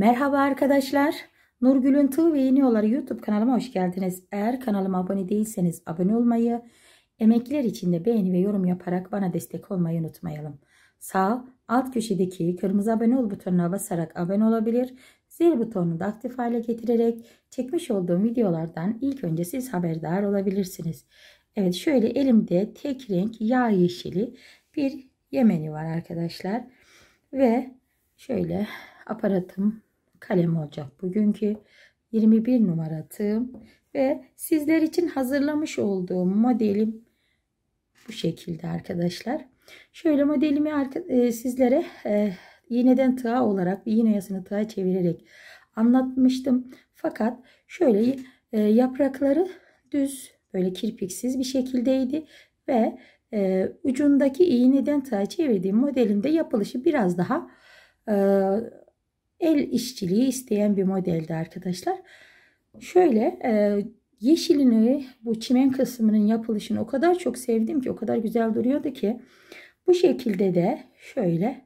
Merhaba arkadaşlar. Nurgül'ün Tığ ve Yeniyorlar YouTube kanalıma hoş geldiniz. Eğer kanalıma abone değilseniz abone olmayı, emekliler için de beğeni ve yorum yaparak bana destek olmayı unutmayalım. Sağ alt köşedeki kırmızı abone ol butonuna basarak abone olabilir, zil butonunu da aktif hale getirerek çekmiş olduğum videolardan ilk önce siz haberdar olabilirsiniz. Evet şöyle elimde tek renk yağ yeşili bir yemeni var arkadaşlar. Ve şöyle aparatım kalem olacak bugünkü 21 numara tığım ve sizler için hazırlamış olduğum modelim bu şekilde arkadaşlar. Şöyle modelimi e, sizlere e, iğneden tığa olarak iğne yasını tığa çevirerek anlatmıştım. Fakat şöyle e, yaprakları düz böyle kirpiksiz bir şekildeydi ve ucundaki iğneden tığa çevirdiğim modelimde yapılışı biraz daha el işçiliği isteyen bir modeldi arkadaşlar. Şöyle e, yeşilini bu çimen kısmının yapılışını o kadar çok sevdim ki o kadar güzel duruyordu ki bu şekilde de şöyle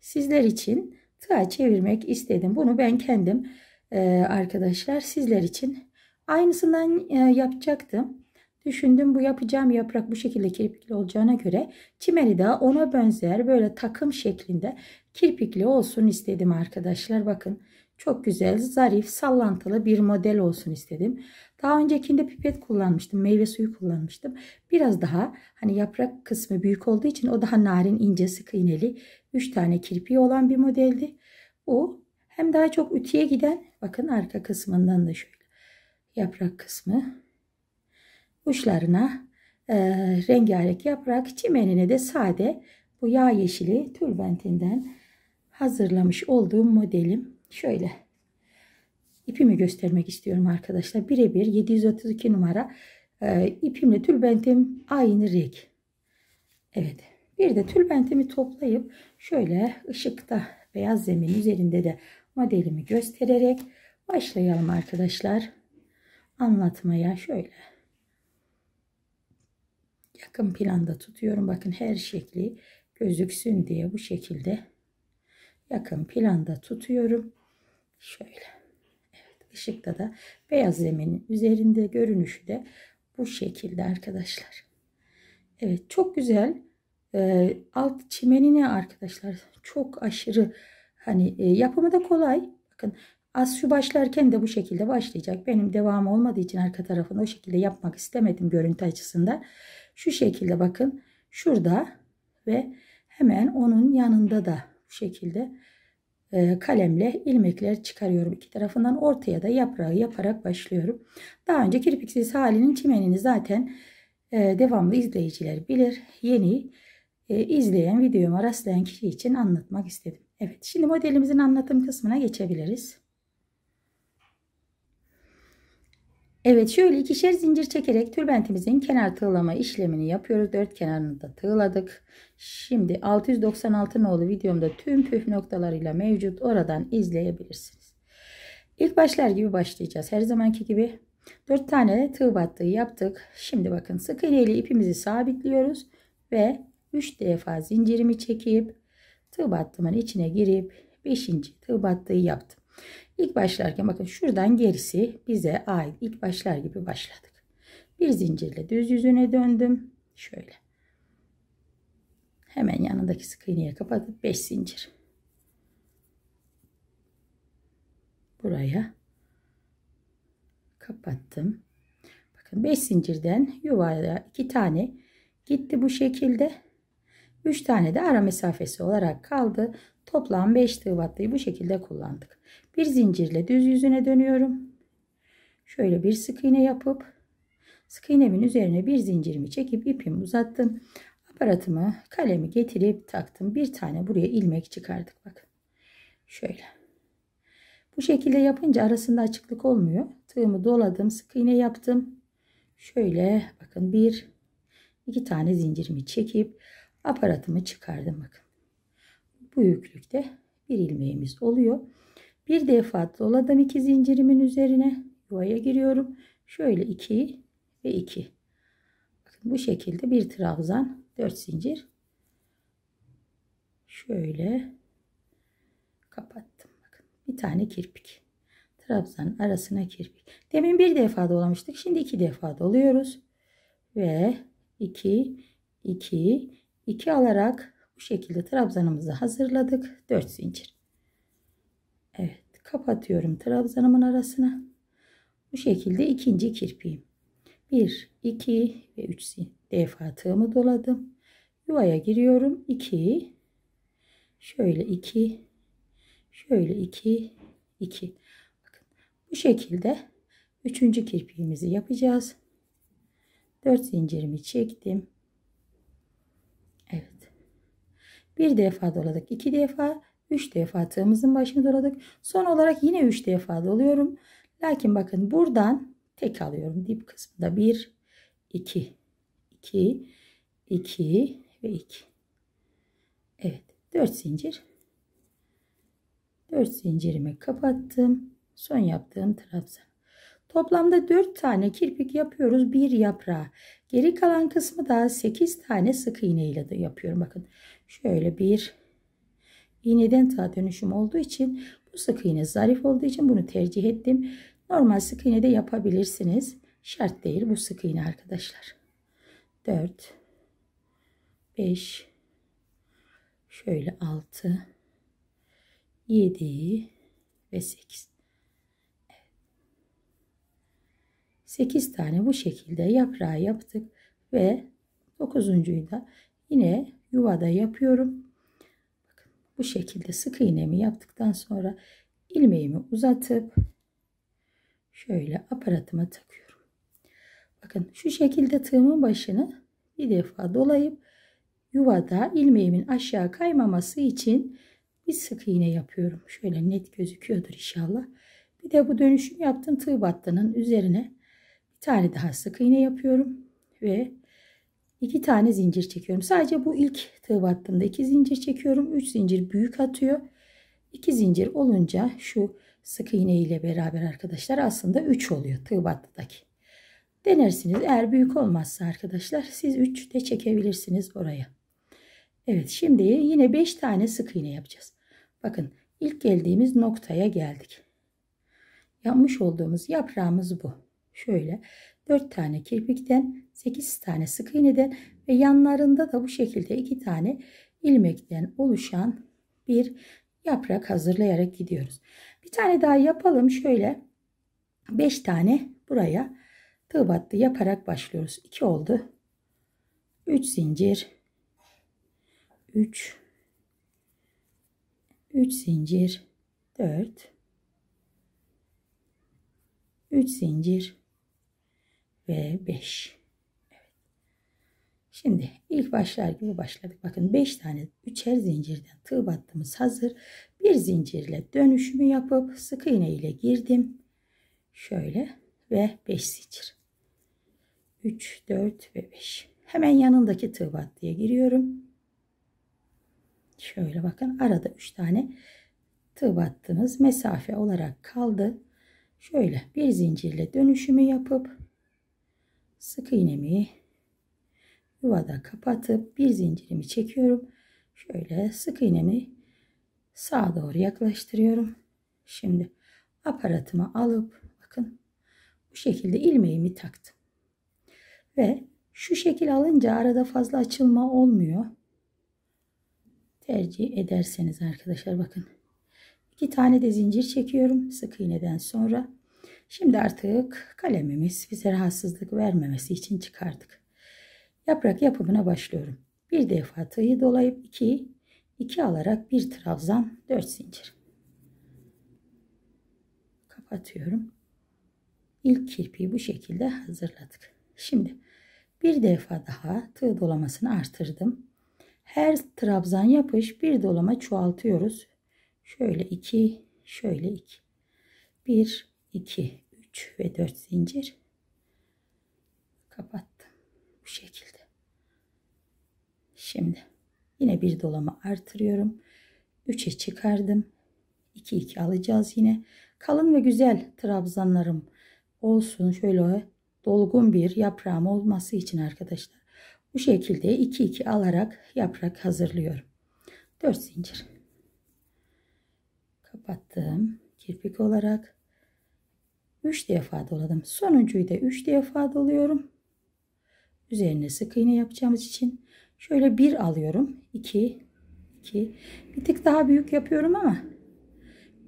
sizler için tığa çevirmek istedim. Bunu ben kendim e, arkadaşlar sizler için aynısından e, yapacaktım. Düşündüm bu yapacağım yaprak bu şekilde kirpikli olacağına göre çimeli daha ona benzer böyle takım şeklinde kirpikli olsun istedim arkadaşlar. Bakın çok güzel, zarif, sallantılı bir model olsun istedim. Daha öncekinde pipet kullanmıştım. Meyve suyu kullanmıştım. Biraz daha hani yaprak kısmı büyük olduğu için o daha narin, ince, sık iğneli 3 tane kirpiği olan bir modeldi. Bu hem daha çok ütüye giden bakın arka kısmından da şöyle yaprak kısmı uçlarına e, rengarenk yaprak çimenine de sade bu yağ yeşili tülbentinden hazırlamış olduğum modelim şöyle. ipimi göstermek istiyorum arkadaşlar. Birebir 732 numara e, ipimle tülbentim aynı renk. Evet. Bir de tülbentimi toplayıp şöyle ışıkta beyaz zemin üzerinde de modelimi göstererek başlayalım arkadaşlar. Anlatmaya şöyle yakın planda tutuyorum. Bakın her şekli gözüksün diye bu şekilde yakın planda tutuyorum. Şöyle. Evet, ışıkta da beyaz zeminin üzerinde görünüşü de bu şekilde arkadaşlar. Evet çok güzel. E, alt çimenini arkadaşlar çok aşırı hani e, yapımı da kolay. Bakın az şu başlarken de bu şekilde başlayacak. Benim devamı olmadığı için arka tarafını o şekilde yapmak istemedim görüntü açısından. Şu şekilde bakın. Şurada ve hemen onun yanında da bu şekilde e, kalemle ilmekler çıkarıyorum. iki tarafından ortaya da yaprağı yaparak başlıyorum. Daha önce kirpiksiz halinin çimenini zaten e, devamlı izleyiciler bilir. Yeni e, izleyen videoma rastlayan kişi için anlatmak istedim. Evet şimdi modelimizin anlatım kısmına geçebiliriz. Evet şöyle ikişer zincir çekerek türbentimizin kenar tığlama işlemini yapıyoruz. Dört kenarını da tığladık. Şimdi 696 nolu videomda tüm püf noktalarıyla mevcut. Oradan izleyebilirsiniz. İlk başlar gibi başlayacağız. Her zamanki gibi 4 tane tığ battığı yaptık. Şimdi bakın sık iğne ile ipimizi sabitliyoruz ve 3 defa zincirimi çekip tığ battımın içine girip 5. tığ battığı yaptım. İlk başlarken bakın şuradan gerisi bize ait. İlk başlar gibi başladık. Bir zincirle düz yüzüne döndüm. Şöyle. Hemen yanındaki sık iğneye kapatıp 5 zincir. Buraya kapattım. Bakın 5 zincirden yuvaya 2 tane gitti bu şekilde. 3 tane de ara mesafesi olarak kaldı. Toplam 5 tığ vattayı bu şekilde kullandık. Bir zincirle düz yüzüne dönüyorum. Şöyle bir sık iğne yapıp sık iğnemin üzerine bir zincirimi çekip ipimi uzattım. Aparatımı kalemi getirip taktım. Bir tane buraya ilmek çıkardık. Bak. Şöyle. Bu şekilde yapınca arasında açıklık olmuyor. Tığımı doladım. Sık iğne yaptım. Şöyle bakın bir iki tane zincirimi çekip aparatımı çıkardım. Bakın. Bu yüklükte bir ilmeğimiz oluyor. Bir defa doladım iki zincirimin üzerine yuvaya giriyorum. Şöyle 2 ve 2. bu şekilde bir trabzan 4 zincir. Şöyle kapattım. Bakın bir tane kirpik. Trabzan arasına kirpik. Demin bir defa dolamıştık. Şimdi iki defa doluyoruz. Ve 2 2 2 alarak bu şekilde trabzanımızı hazırladık. 4 zincir. Evet kapatıyorum trabzanımın arasına. Bu şekilde ikinci kirpiğim. 1, 2 ve 3 defa tığımı doladım. Yuvaya giriyorum. 2, şöyle 2, şöyle 2, 2. Bakın bu şekilde üçüncü kirpiğimizi yapacağız. 4 zincirimi çektim. Bir defa doladık. iki defa. Üç defa tığımızın başını doladık. Son olarak yine üç defa doluyorum. Lakin bakın buradan tek alıyorum. Dip kısmında bir, iki, iki, iki ve iki. Evet. Dört zincir. Dört zincirimi kapattım. Son yaptığım trabzan. Toplamda 4 tane kirpik yapıyoruz bir yaprağa. Geri kalan kısmı da 8 tane sık iğne ile de yapıyorum. Bakın şöyle bir iğneden ta dönüşüm olduğu için bu sık iğne zarif olduğu için bunu tercih ettim. Normal sık iğne de yapabilirsiniz. Şart değil bu sık iğne arkadaşlar. 4 5 şöyle 6 7 ve 8 8 tane bu şekilde yaprağı yaptık ve 9.'yu da yine yuvada yapıyorum. Bakın bu şekilde sık iğnemi yaptıktan sonra ilmeğimi uzatıp şöyle aparatıma takıyorum. Bakın şu şekilde tığımın başını bir defa dolayıp yuvada ilmeğimin aşağı kaymaması için bir sık iğne yapıyorum. Şöyle net gözüküyordur inşallah. Bir de bu dönüşüm yaptığım tığ battının üzerine bir tane daha sık iğne yapıyorum ve iki tane zincir çekiyorum. Sadece bu ilk tığ battığımda iki zincir çekiyorum. Üç zincir büyük atıyor. İki zincir olunca şu sık iğne ile beraber arkadaşlar aslında 3 oluyor tığ battıdaki. Denersiniz. Eğer büyük olmazsa arkadaşlar siz 3 de çekebilirsiniz oraya. Evet şimdi yine 5 tane sık iğne yapacağız. Bakın ilk geldiğimiz noktaya geldik. Yapmış olduğumuz yaprağımız bu şöyle 4 tane kirpikten 8 tane sık iğneden ve yanlarında da bu şekilde 2 tane ilmekten oluşan bir yaprak hazırlayarak gidiyoruz. Bir tane daha yapalım. Şöyle 5 tane buraya tığ battı yaparak başlıyoruz. 2 oldu. 3 zincir 3 3 zincir 4 3 zincir ve 5. Evet. Şimdi ilk başlar gibi başladık. Bakın 5 tane üçer zincirden tığ battığımız hazır. Bir zincirle dönüşümü yapıp sık iğne ile girdim. Şöyle ve 5 zincir. 3, 4 ve 5. Hemen yanındaki tığ battıya giriyorum. Şöyle bakın arada 3 tane tığ battığınız mesafe olarak kaldı. Şöyle bir zincirle dönüşümü yapıp sık iğnemi yuvada kapatıp bir zincirimi çekiyorum. Şöyle sık iğnemi sağa doğru yaklaştırıyorum. Şimdi aparatımı alıp bakın bu şekilde ilmeğimi taktım. Ve şu şekil alınca arada fazla açılma olmuyor. Tercih ederseniz arkadaşlar bakın. iki tane de zincir çekiyorum sık iğneden sonra. Şimdi artık kalemimiz bize rahatsızlık vermemesi için çıkardık. Yaprak yapımına başlıyorum. Bir defa tığı dolayıp iki, iki alarak bir trabzan dört zincir. Kapatıyorum. İlk kirpiği bu şekilde hazırladık. Şimdi bir defa daha tığ dolamasını artırdım. Her trabzan yapış bir dolama çoğaltıyoruz. Şöyle iki, şöyle iki. Bir, 2, 3 ve 4 zincir kapattım. Bu şekilde. Şimdi yine bir dolama artırıyorum. 3'e çıkardım. 2 2 alacağız yine. Kalın ve güzel trabzanlarım olsun. Şöyle dolgun bir yaprağım olması için arkadaşlar. Bu şekilde 2 2 alarak yaprak hazırlıyorum. 4 zincir. Kapattım. Kirpik olarak 3 defa doladım. Sonuncuyu da 3 defa doluyorum. Üzerine sık iğne yapacağımız için şöyle 1 alıyorum. 2 2 bir tık daha büyük yapıyorum ama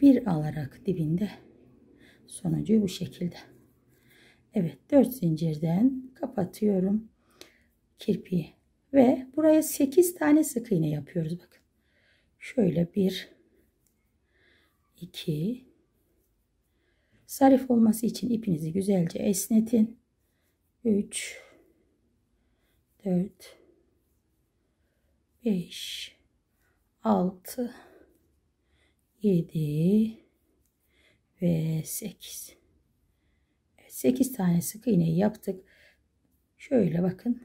1 alarak dibinde sonuncuyu bu şekilde. Evet 4 zincirden kapatıyorum kirpiği ve buraya 8 tane sık iğne yapıyoruz bakın. Şöyle 1 2 Zarif olması için ipinizi güzelce esnetin. 3 4 5 6 7 ve 8 8 tane sık iğneyi yaptık. Şöyle bakın.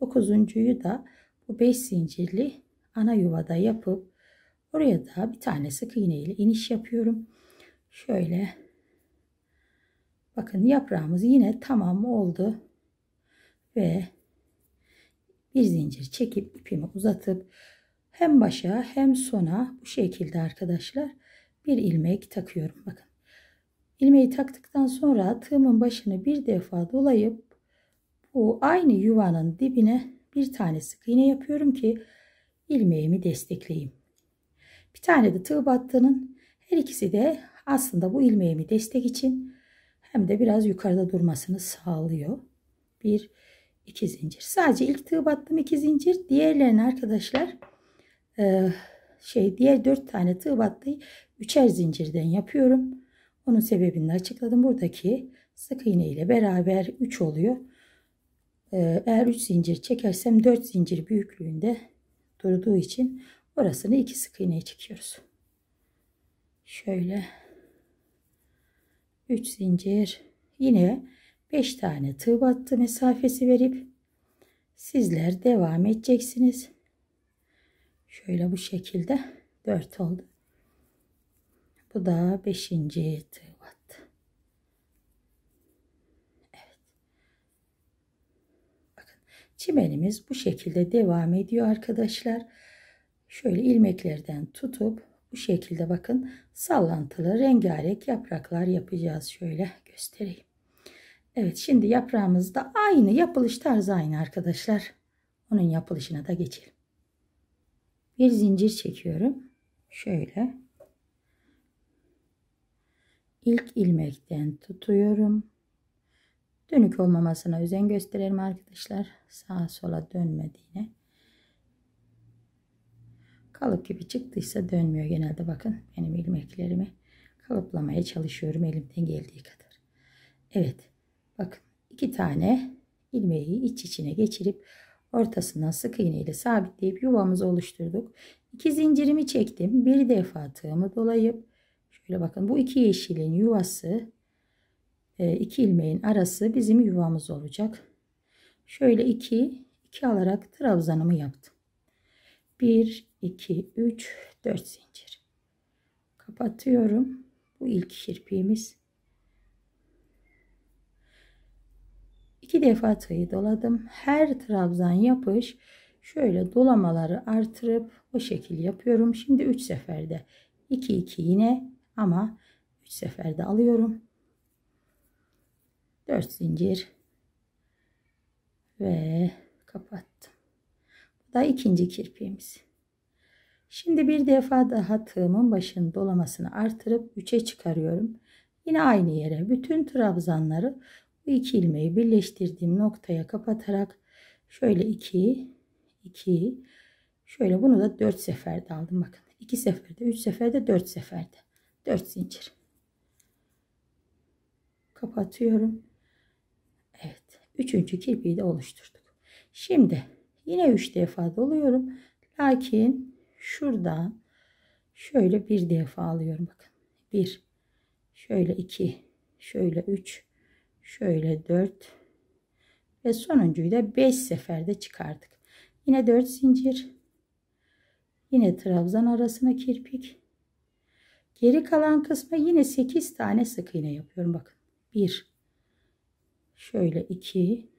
9.yu da bu 5 zincirli ana yuvada yapıp oraya da bir tane sık iğne ile iniş yapıyorum. Şöyle Bakın yaprağımız yine tamam oldu. Ve bir zincir çekip ipimi uzatıp hem başa hem sona bu şekilde arkadaşlar bir ilmek takıyorum. Bakın ilmeği taktıktan sonra tığımın başını bir defa dolayıp bu aynı yuvanın dibine bir tane sık iğne yapıyorum ki ilmeğimi destekleyeyim. Bir tane de tığ battığının her ikisi de aslında bu ilmeğimi destek için hem de biraz yukarıda durmasını sağlıyor. Bir, iki zincir. Sadece ilk tığ battım iki zincir. Diğerlerini arkadaşlar e, şey diğer dört tane tığ battı üçer zincirden yapıyorum. Onun sebebini de açıkladım. Buradaki sık iğne ile beraber 3 oluyor. E, eğer 3 zincir çekersem 4 zincir büyüklüğünde durduğu için orasını 2 sık iğne çekiyoruz. Şöyle 3 zincir yine 5 tane tığ battı mesafesi verip sizler devam edeceksiniz. Şöyle bu şekilde 4 oldu. Bu da 5. tığ battı. Evet. Bakın çimenimiz bu şekilde devam ediyor arkadaşlar. Şöyle ilmeklerden tutup bu şekilde bakın sallantılı rengarenk yapraklar yapacağız. Şöyle göstereyim. Evet şimdi yaprağımız da aynı yapılış tarzı aynı arkadaşlar. Onun yapılışına da geçelim. Bir zincir çekiyorum. Şöyle. İlk ilmekten tutuyorum. Dönük olmamasına özen gösterelim arkadaşlar. Sağa sola dönmediğine Kalıp gibi çıktıysa dönmüyor genelde bakın. Benim ilmeklerimi kalıplamaya çalışıyorum elimden geldiği kadar. Evet bakın iki tane ilmeği iç içine geçirip ortasından sık iğne ile sabitleyip yuvamızı oluşturduk. İki zincirimi çektim. Bir defa tığımı dolayıp şöyle bakın bu iki yeşilin yuvası e, iki ilmeğin arası bizim yuvamız olacak. Şöyle iki iki alarak trabzanımı yaptım. 1 2 3 4 zincir kapatıyorum bu ilk kirpiğimiz iki defa tığı doladım her trabzan yapış şöyle dolamaları artırıp bu şekil yapıyorum şimdi 3 seferde 2 2 yine ama 3 seferde alıyorum 4 zincir ve kapat da ikinci kirpiğimiz. Şimdi bir defa daha tığımın başının dolamasını artırıp 3'e çıkarıyorum. Yine aynı yere bütün trabzanları bu iki ilmeği birleştirdiğim noktaya kapatarak şöyle 2 2 şöyle bunu da 4 seferde aldım bakın. 2 seferde, 3 seferde, 4 seferde. 4 zincir. Kapatıyorum. Evet. Üçüncü kirpiği de oluşturduk. Şimdi Yine 3 defa doluyorum. Lakin şuradan şöyle bir defa alıyorum. Bakın 1 şöyle 2 şöyle 3 şöyle 4 ve sonuncuyu da 5 seferde çıkardık. Yine 4 zincir. Yine trabzan arasına kirpik. Geri kalan kısma yine 8 tane sık iğne yapıyorum. Bakın 1 şöyle 2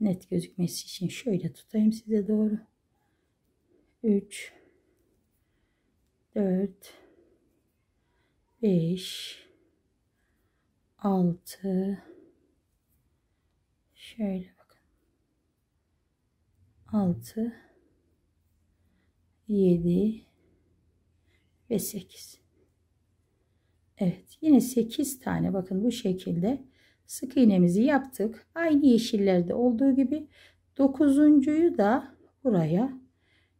net gözükmesi için şöyle tutayım size doğru. 3 4 5 6 şöyle bakın 6 7 ve 8 Evet yine 8 tane bakın bu şekilde sık iğnemizi yaptık. Aynı yeşillerde olduğu gibi dokuzuncuyu da buraya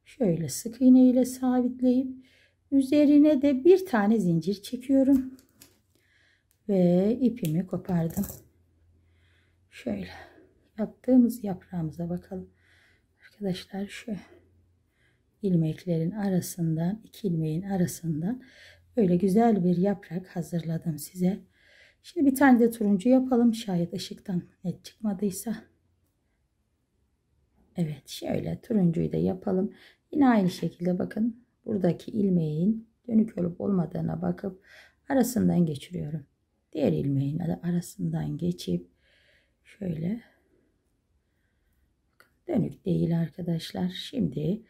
şöyle sık iğne ile sabitleyip üzerine de bir tane zincir çekiyorum. Ve ipimi kopardım. Şöyle yaptığımız yaprağımıza bakalım. Arkadaşlar şu ilmeklerin arasından iki ilmeğin arasından böyle güzel bir yaprak hazırladım size. Şimdi bir tane de turuncu yapalım. Şayet ışıktan net çıkmadıysa. Evet şöyle turuncuyu da yapalım. Yine aynı şekilde bakın. Buradaki ilmeğin dönük olup olmadığına bakıp arasından geçiriyorum. Diğer ilmeğin arasından geçip şöyle dönük değil arkadaşlar. Şimdi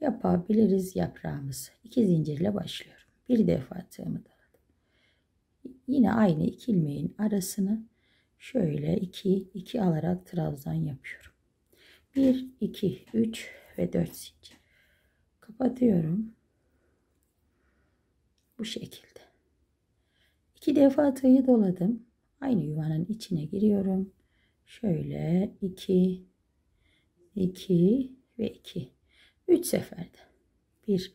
yapabiliriz yaprağımız. İki zincirle başlıyorum. Bir defa tığımı da yine aynı iki ilmeğin arasını şöyle 2 2 alarak trabzan yapıyorum. 1 2 3 ve 4 zincir. Kapatıyorum. Bu şekilde. 2 defa tığı doladım. Aynı yuvanın içine giriyorum. Şöyle 2 2 ve 2. 3 seferde. 1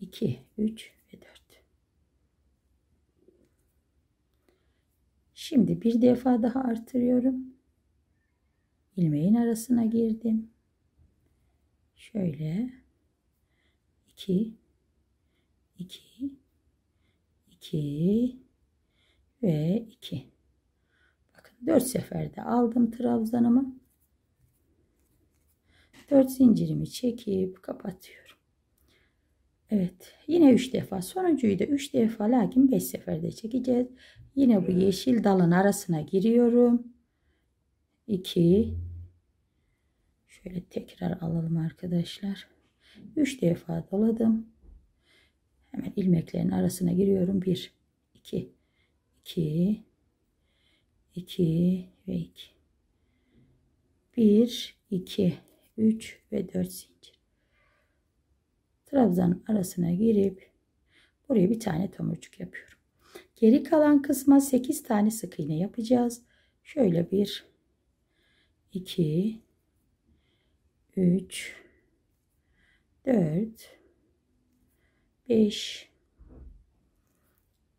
2 3 ve 4. Şimdi bir defa daha artırıyorum. Ilmeğin arasına girdim. Şöyle 2 2 2 ve 2. Bakın 4 seferde aldım trabzanımı. 4 zincirimi çekip kapatıyorum. Evet. Yine 3 defa. Sonuncuyu da 3 defa lakin 5 seferde çekeceğiz. Yine bu yeşil dalın arasına giriyorum. 2 şöyle tekrar alalım arkadaşlar. 3 defa doladım. Hemen ilmeklerin arasına giriyorum. 1 2 2 2 ve 2 1 2 3 ve 4 zincir. Trabzanın arasına girip buraya bir tane tomurcuk yapıyorum. Geri kalan kısma 8 tane sık iğne yapacağız. Şöyle bir 2 3 4 5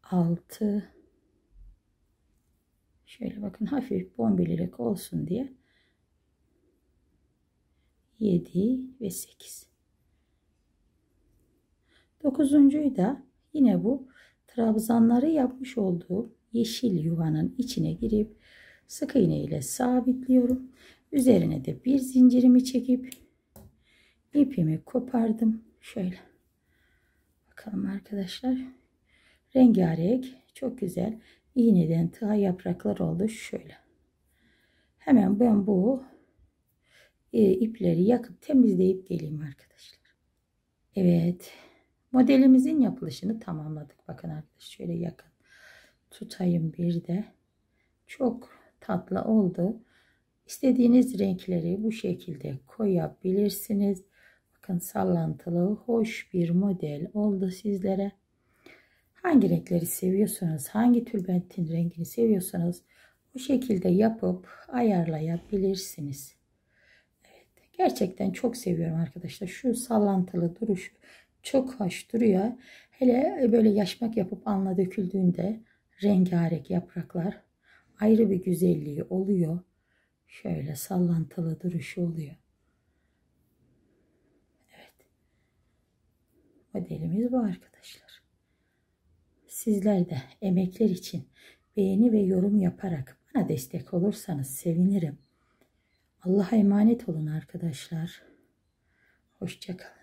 6 şöyle bakın hafif bombelerek olsun diye 7 ve 8 dokuzuncuyu da yine bu trabzanları yapmış olduğu yeşil yuvanın içine girip sık iğne ile sabitliyorum. Üzerine de bir zincirimi çekip ipimi kopardım. Şöyle. Bakalım arkadaşlar. Rengarenk çok güzel. İğneden tığa yapraklar oldu. Şöyle. Hemen ben bu e, ipleri yakıp temizleyip geleyim arkadaşlar. Evet. Modelimizin yapılışını tamamladık. Bakın arkadaşlar şöyle yakın tutayım bir de. Çok tatlı oldu. İstediğiniz renkleri bu şekilde koyabilirsiniz. Bakın sallantılı hoş bir model oldu sizlere. Hangi renkleri seviyorsanız, hangi tülbentin rengini seviyorsanız bu şekilde yapıp ayarlayabilirsiniz. Evet, gerçekten çok seviyorum arkadaşlar. Şu sallantılı duruşu çok hoş duruyor. Hele e, böyle yaşmak yapıp anla döküldüğünde rengarenk yapraklar ayrı bir güzelliği oluyor. Şöyle sallantılı duruşu oluyor. Evet. Modelimiz bu arkadaşlar. Sizler de emekler için beğeni ve yorum yaparak bana destek olursanız sevinirim. Allah'a emanet olun arkadaşlar. Hoşçakalın.